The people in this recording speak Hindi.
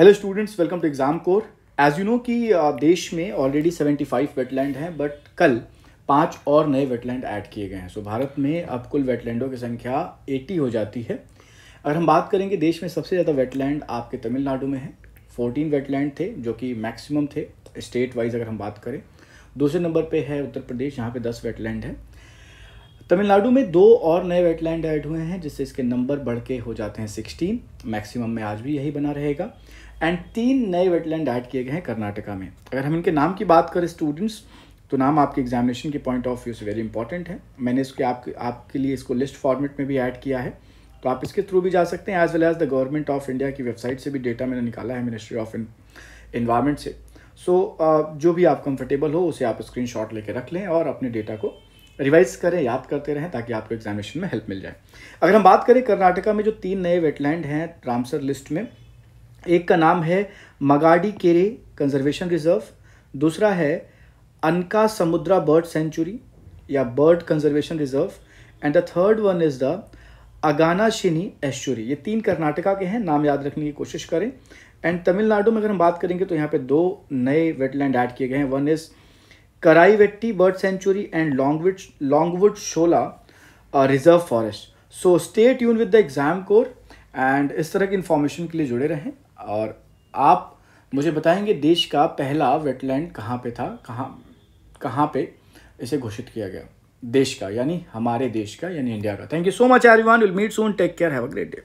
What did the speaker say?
hello students welcome to exam core as you know कि uh, देश में ऑलरेडी 75 वेटलैंड हैं बट कल पांच और नए वेटलैंड ऐड किए गए हैं सो so, भारत में अब कुल वेटलैंडों की संख्या 80 हो जाती है अगर हम बात करेंगे देश में सबसे ज़्यादा वेटलैंड आपके तमिलनाडु में है 14 वेटलैंड थे जो कि मैक्सिमम थे स्टेट वाइज अगर हम बात करें दूसरे नंबर पर है उत्तर प्रदेश यहाँ पर दस वेटलैंड है तमिलनाडु में दो और नए वेटलैंड ऐड हुए हैं जिससे इसके नंबर बढ़ के हो जाते हैं 16 मैक्सिमम में आज भी यही बना रहेगा एंड तीन नए वेटलैंड ऐड किए गए हैं कर्नाटका में अगर हम इनके नाम की बात करें स्टूडेंट्स तो नाम आपके एग्जामिनेशन के पॉइंट ऑफ व्यू से वेरी इंपॉर्टेंट है मैंने इसके आप आपके लिए इसको लिस्ट फॉर्मेट में भी ऐड किया है तो आप इसके थ्रू भी जा सकते हैं as well as the government of India की वेबसाइट से भी डेटा मैंने निकाला है मिनिस्ट्री ऑफ इन्वायरमेंट से सो so, uh, जो भी आप कंफर्टेबल हो उसे आप स्क्रीन शॉट लेकर रख लें और अपने डेटा को रिवाइज करें याद करते रहें ताकि आपको एग्जामिनेशन में हेल्प मिल जाए अगर हम बात करें कर्नाटका में जो तीन नए वेटलैंड हैं रामसर लिस्ट में एक का नाम है मगाडी केरे कंजर्वेशन रिजर्व दूसरा है अनका समुद्रा बर्ड सेंचुरी या bird conservation reserve and the third one is the Aghanashini estuary ये तीन कर्नाटका के हैं नाम याद रखने की कोशिश करें एंड तमिलनाडु में अगर हम बात करेंगे तो यहाँ पे दो नए वेटलैंड ऐड किए गए हैं one is Karaivetti bird sanctuary and Longwood Longwood Shola reserve forest so stay यून विद द एग्ज़ाम कोर एंड इस तरह की इन्फॉर्मेशन के लिए जुड़े रहें और आप मुझे बताएंगे देश का पहला वेटलैंड कहाँ पे था कहाँ कहाँ पे इसे घोषित किया गया देश का यानी हमारे देश का यानी इंडिया का thank you so much everyone will meet soon take care have a great day